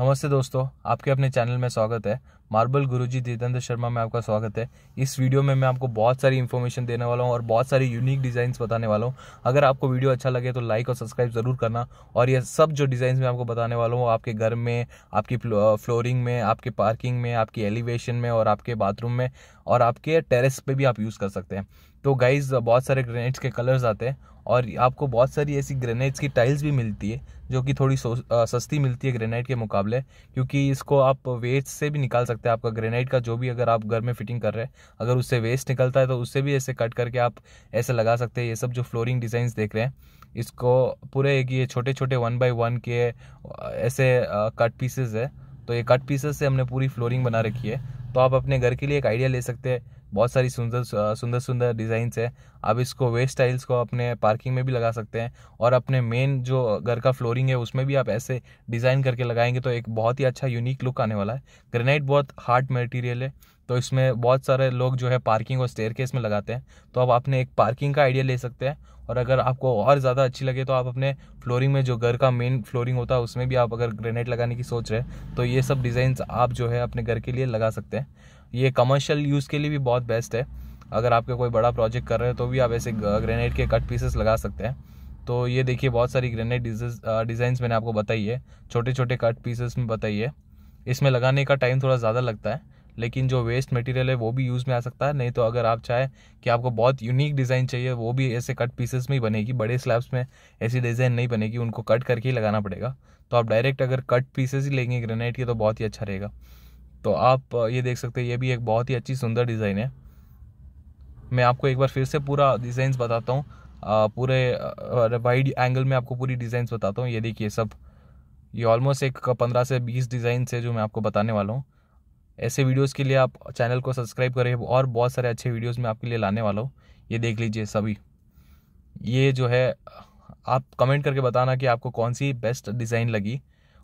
नमस्ते दोस्तों आपके अपने चैनल में स्वागत है मार्बल गुरुजी जितेंद्र शर्मा में आपका स्वागत है इस वीडियो में मैं आपको बहुत सारी इन्फॉर्मेशन देने वाला हूँ और बहुत सारी यूनिक डिज़ाइंस बताने वाला हूँ अगर आपको वीडियो अच्छा लगे तो लाइक और सब्सक्राइब ज़रूर करना और ये सब जो डिज़ाइन मैं आपको बताने वाला हूँ आपके घर में आपकी फ्लोरिंग में आपके पार्किंग में आपकी एलिवेशन में और आपके बाथरूम में और आपके टेरेस पर भी आप यूज़ कर सकते हैं तो गाइज बहुत सारे ग्रेनेड्स के कलर्स आते हैं और आपको बहुत सारी ऐसी ग्रेनेड्स की टाइल्स भी मिलती है जो कि थोड़ी सस्ती मिलती है ग्रेनाइट के मुकाबले क्योंकि इसको आप वेस्ट से भी निकाल सकते हैं आपका ग्रेनाइट का जो भी अगर आप घर में फिटिंग कर रहे हैं अगर उससे वेस्ट निकलता है तो उससे भी ऐसे कट करके आप ऐसे लगा सकते हैं ये सब जो फ्लोरिंग डिज़ाइन देख रहे हैं इसको पूरे एक ये छोटे छोटे वन बाई वन के ऐसे कट पीसेज है तो ये कट पीसेस से हमने पूरी फ्लोरिंग बना रखी है तो आप अपने घर के लिए एक आइडिया ले सकते हैं बहुत सारी सुंदर सुंदर सुंदर डिज़ाइंस है आप इसको वेस्ट स्टाइल्स को अपने पार्किंग में भी लगा सकते हैं और अपने मेन जो घर का फ्लोरिंग है उसमें भी आप ऐसे डिज़ाइन करके लगाएंगे तो एक बहुत ही अच्छा यूनिक लुक आने वाला है ग्रेनाइट बहुत हार्ड मटेरियल है तो इसमें बहुत सारे लोग जो है पार्किंग और स्टेयर केस में लगाते हैं तो आप अपने एक पार्किंग का आइडिया ले सकते हैं और अगर आपको और ज़्यादा अच्छी लगे तो आप अपने फ्लोरिंग में जो घर का मेन फ्लोरिंग होता है उसमें भी आप अगर ग्रेनेड लगाने की सोच रहे हैं तो ये सब डिज़ाइंस आप जो है अपने घर के लिए लगा सकते हैं ये कमर्शियल यूज़ के लिए भी बहुत बेस्ट है अगर आपके कोई बड़ा प्रोजेक्ट कर रहे हैं तो भी आप ऐसे ग्रेनेड के कट पीसेस लगा सकते हैं तो ये देखिए बहुत सारी ग्रेनेड डिज़ाइंस मैंने आपको बताई है छोटे छोटे कट पीसेस में बताई है इसमें लगाने का टाइम थोड़ा ज़्यादा लगता है लेकिन जो वेस्ट मटेरियल है वो भी यूज़ में आ सकता है नहीं तो अगर आप चाहें कि आपको बहुत यूनिक डिज़ाइन चाहिए वो भी ऐसे कट पीसेस में ही बनेगी बड़े स्लैब्स में ऐसी डिज़ाइन नहीं बनेगी उनको कट करके ही लगाना पड़ेगा तो आप डायरेक्ट अगर कट पीसेस ही लेंगे ग्रेनाइट के तो बहुत ही अच्छा रहेगा तो आप ये देख सकते हैं ये भी एक बहुत ही अच्छी सुंदर डिज़ाइन है मैं आपको एक बार फिर से पूरा डिज़ाइंस बताता हूँ पूरे वाइड एंगल में आपको पूरी डिज़ाइंस बताता हूँ ये देखिए सब ये ऑलमोस्ट एक पंद्रह से बीस डिज़ाइन है जो मैं आपको बताने वाला हूँ ऐसे वीडियोस के लिए आप चैनल को सब्सक्राइब करें और बहुत सारे अच्छे वीडियोस मैं आपके लिए लाने वाला हूँ ये देख लीजिए सभी ये जो है आप कमेंट करके बताना कि आपको कौन सी बेस्ट डिज़ाइन लगी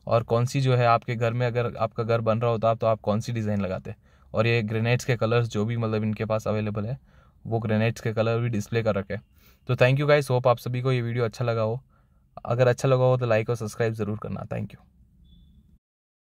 और कौन सी जो है आपके घर में अगर आपका घर बन रहा होता तो आप कौन सी डिज़ाइन लगाते और ये ग्रेनेड्स के कलर्स जो भी मतलब इनके पास अवेलेबल है वो ग्रेनेड्स के कलर भी डिस्प्ले कर रखे तो थैंक यू गाइस होप आप सभी को ये वीडियो अच्छा लगा हो अगर अच्छा लगा हो तो लाइक और सब्सक्राइब ज़रूर करना थैंक यू